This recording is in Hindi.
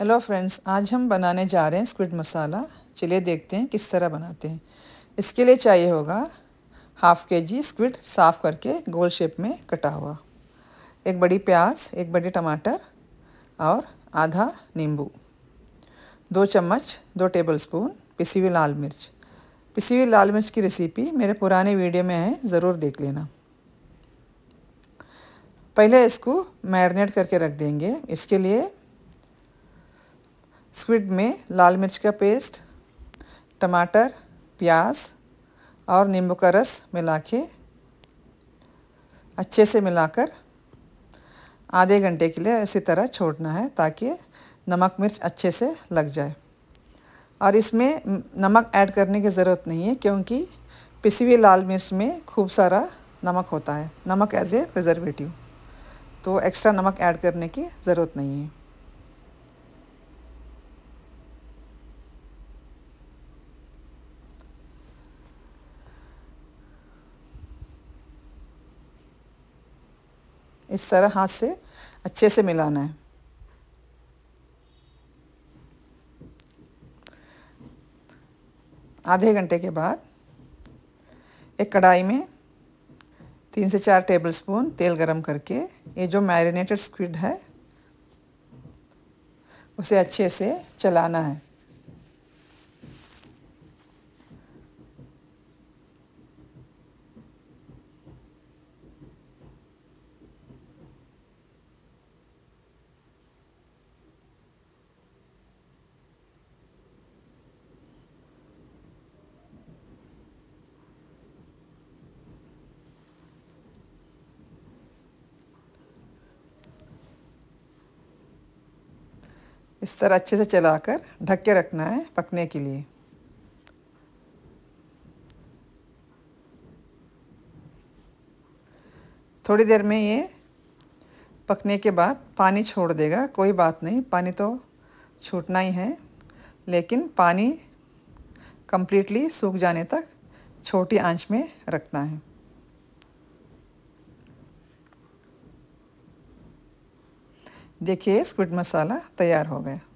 हेलो फ्रेंड्स आज हम बनाने जा रहे हैं स्क्विड मसाला चलिए देखते हैं किस तरह बनाते हैं इसके लिए चाहिए होगा हाफ के जी स्क्विड साफ़ करके गोल शेप में कटा हुआ एक बड़ी प्याज एक बड़े टमाटर और आधा नींबू दो चम्मच दो टेबल स्पून पिसी हुई लाल मिर्च पिसी हुई लाल मिर्च की रेसिपी मेरे पुराने वीडियो में है ज़रूर देख लेना पहले इसको मैरिनेट करके रख देंगे इसके लिए स्क्विड में लाल मिर्च का पेस्ट टमाटर प्याज और नींबू का रस मिला के अच्छे से मिलाकर आधे घंटे के लिए इसी तरह छोड़ना है ताकि नमक मिर्च अच्छे से लग जाए और इसमें नमक ऐड करने की ज़रूरत नहीं है क्योंकि पिसी हुई लाल मिर्च में खूब सारा नमक होता है नमक एज ए प्रिजर्वेटिव तो एक्स्ट्रा नमक ऐड करने की ज़रूरत नहीं है इस तरह हाथ से अच्छे से मिलाना है आधे घंटे के बाद एक कढ़ाई में तीन से चार टेबलस्पून तेल गरम करके ये जो मैरिनेटेड स्क्विड है उसे अच्छे से चलाना है इस तरह अच्छे से चलाकर ढक के रखना है पकने के लिए थोड़ी देर में ये पकने के बाद पानी छोड़ देगा कोई बात नहीं पानी तो छूटना ही है लेकिन पानी कंप्लीटली सूख जाने तक छोटी आंच में रखना है देखिए स्क्विड मसाला तैयार हो गया